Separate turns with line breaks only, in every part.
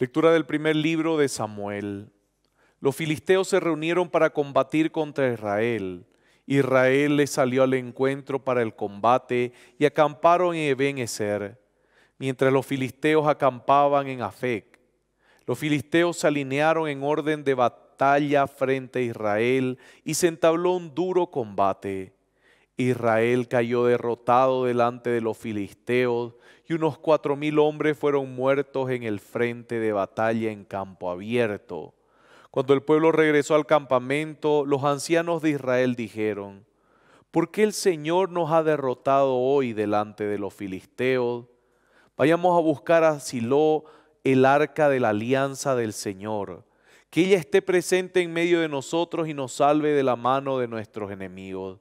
Lectura del primer libro de Samuel. Los filisteos se reunieron para combatir contra Israel. Israel les salió al encuentro para el combate y acamparon en eben mientras los filisteos acampaban en Afec. Los filisteos se alinearon en orden de batalla frente a Israel y se entabló un duro combate. Israel cayó derrotado delante de los filisteos y unos cuatro mil hombres fueron muertos en el frente de batalla en campo abierto. Cuando el pueblo regresó al campamento, los ancianos de Israel dijeron, ¿por qué el Señor nos ha derrotado hoy delante de los filisteos? Vayamos a buscar a Silo el arca de la alianza del Señor, que ella esté presente en medio de nosotros y nos salve de la mano de nuestros enemigos.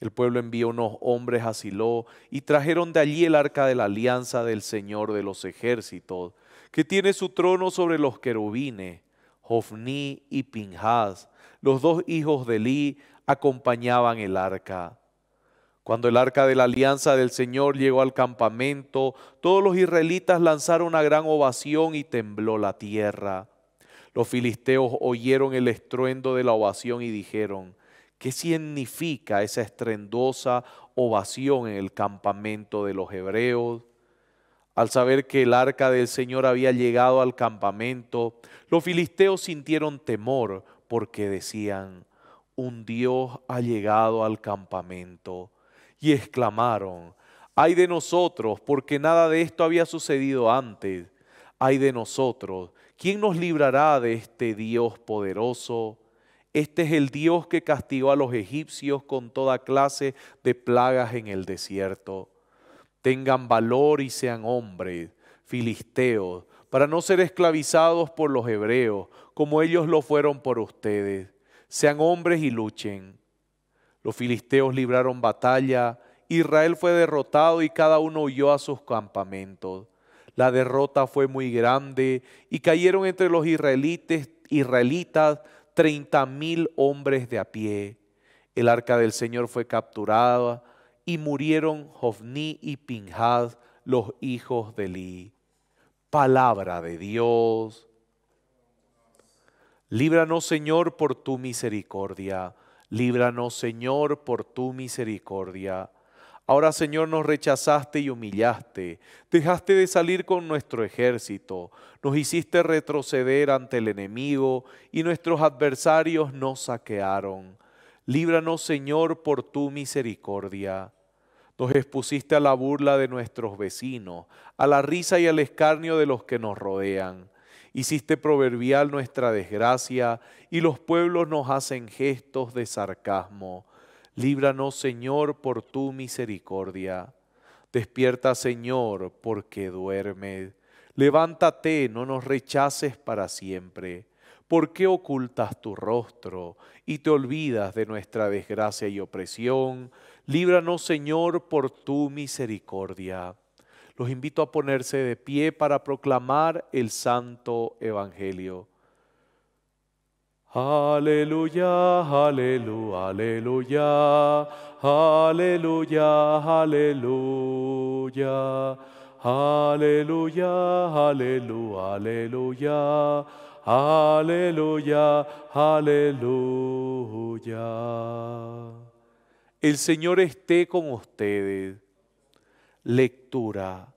El pueblo envió unos hombres a Silo y trajeron de allí el arca de la alianza del Señor de los ejércitos, que tiene su trono sobre los querubines. Jofni y Pinjas, los dos hijos de Li, acompañaban el arca. Cuando el arca de la alianza del Señor llegó al campamento, todos los israelitas lanzaron una gran ovación y tembló la tierra. Los filisteos oyeron el estruendo de la ovación y dijeron, ¿Qué significa esa estrendosa ovación en el campamento de los hebreos? Al saber que el arca del Señor había llegado al campamento, los filisteos sintieron temor porque decían, un Dios ha llegado al campamento. Y exclamaron, ay de nosotros, porque nada de esto había sucedido antes. Ay de nosotros, ¿quién nos librará de este Dios poderoso? Este es el Dios que castigó a los egipcios con toda clase de plagas en el desierto. Tengan valor y sean hombres, filisteos, para no ser esclavizados por los hebreos, como ellos lo fueron por ustedes. Sean hombres y luchen. Los filisteos libraron batalla, Israel fue derrotado y cada uno huyó a sus campamentos. La derrota fue muy grande y cayeron entre los israelites, israelitas Treinta mil hombres de a pie. El arca del Señor fue capturada y murieron Jovni y Pinjad, los hijos de Li. Palabra de Dios. Líbranos, Señor, por tu misericordia. Líbranos, Señor, por tu misericordia. Ahora, Señor, nos rechazaste y humillaste, dejaste de salir con nuestro ejército, nos hiciste retroceder ante el enemigo y nuestros adversarios nos saquearon. Líbranos, Señor, por tu misericordia. Nos expusiste a la burla de nuestros vecinos, a la risa y al escarnio de los que nos rodean. Hiciste proverbial nuestra desgracia y los pueblos nos hacen gestos de sarcasmo. Líbranos, Señor, por tu misericordia. Despierta, Señor, porque duerme. Levántate, no nos rechaces para siempre. ¿Por qué ocultas tu rostro y te olvidas de nuestra desgracia y opresión? Líbranos, Señor, por tu misericordia. Los invito a ponerse de pie para proclamar el Santo Evangelio. Aleluya, aleluya, aleluya, aleluya, aleluya, aleluya, aleluya, aleluya, aleluya, aleluya. El Señor esté con ustedes. Lectura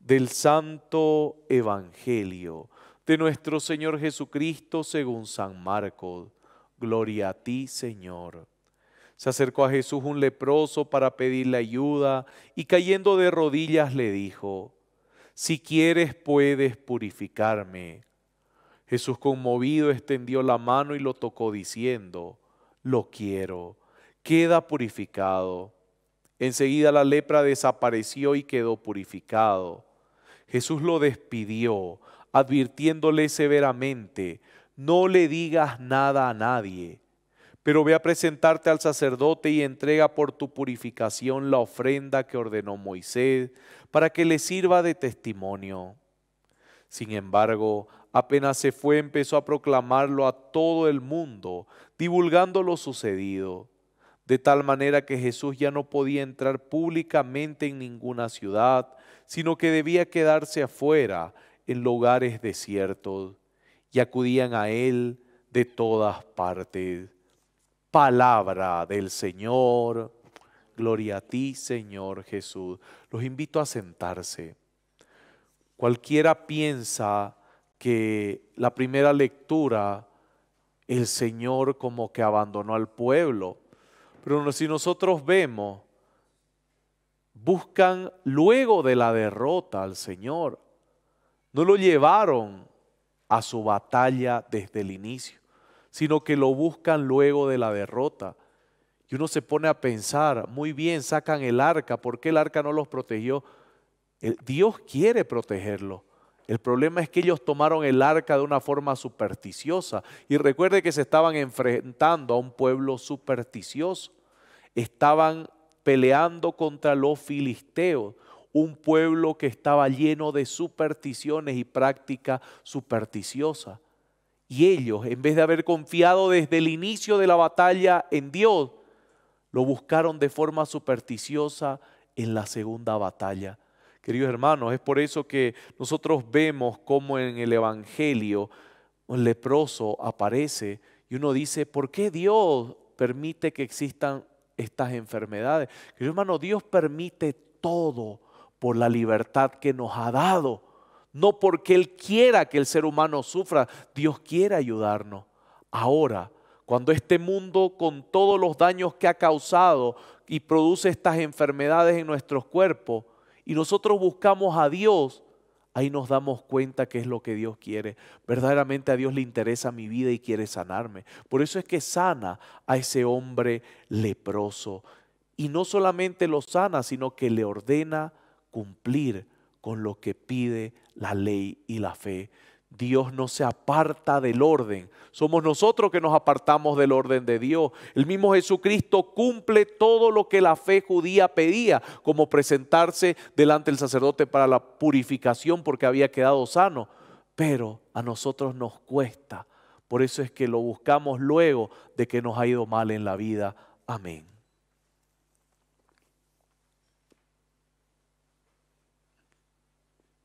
del Santo Evangelio de nuestro Señor Jesucristo según San Marcos. Gloria a ti, Señor. Se acercó a Jesús un leproso para pedirle ayuda y cayendo de rodillas le dijo, si quieres puedes purificarme. Jesús conmovido extendió la mano y lo tocó diciendo, lo quiero, queda purificado. Enseguida la lepra desapareció y quedó purificado. Jesús lo despidió advirtiéndole severamente, no le digas nada a nadie, pero ve a presentarte al sacerdote y entrega por tu purificación la ofrenda que ordenó Moisés, para que le sirva de testimonio. Sin embargo, apenas se fue empezó a proclamarlo a todo el mundo, divulgando lo sucedido, de tal manera que Jesús ya no podía entrar públicamente en ninguna ciudad, sino que debía quedarse afuera en lugares desiertos y acudían a él de todas partes. Palabra del Señor. Gloria a ti, Señor Jesús. Los invito a sentarse. Cualquiera piensa que la primera lectura, el Señor como que abandonó al pueblo. Pero si nosotros vemos, buscan luego de la derrota al Señor. No lo llevaron a su batalla desde el inicio, sino que lo buscan luego de la derrota. Y uno se pone a pensar, muy bien, sacan el arca, ¿por qué el arca no los protegió? El, Dios quiere protegerlos. El problema es que ellos tomaron el arca de una forma supersticiosa. Y recuerde que se estaban enfrentando a un pueblo supersticioso. Estaban peleando contra los filisteos, un pueblo que estaba lleno de supersticiones y práctica supersticiosa. Y ellos, en vez de haber confiado desde el inicio de la batalla en Dios, lo buscaron de forma supersticiosa en la segunda batalla. Queridos hermanos, es por eso que nosotros vemos como en el Evangelio un leproso aparece y uno dice, ¿por qué Dios permite que existan estas enfermedades? Queridos hermanos, Dios permite todo por la libertad que nos ha dado. No porque Él quiera que el ser humano sufra, Dios quiere ayudarnos. Ahora, cuando este mundo con todos los daños que ha causado y produce estas enfermedades en nuestros cuerpos, y nosotros buscamos a Dios, ahí nos damos cuenta que es lo que Dios quiere. Verdaderamente a Dios le interesa mi vida y quiere sanarme. Por eso es que sana a ese hombre leproso. Y no solamente lo sana, sino que le ordena cumplir con lo que pide la ley y la fe. Dios no se aparta del orden. Somos nosotros que nos apartamos del orden de Dios. El mismo Jesucristo cumple todo lo que la fe judía pedía, como presentarse delante del sacerdote para la purificación porque había quedado sano. Pero a nosotros nos cuesta. Por eso es que lo buscamos luego de que nos ha ido mal en la vida. Amén.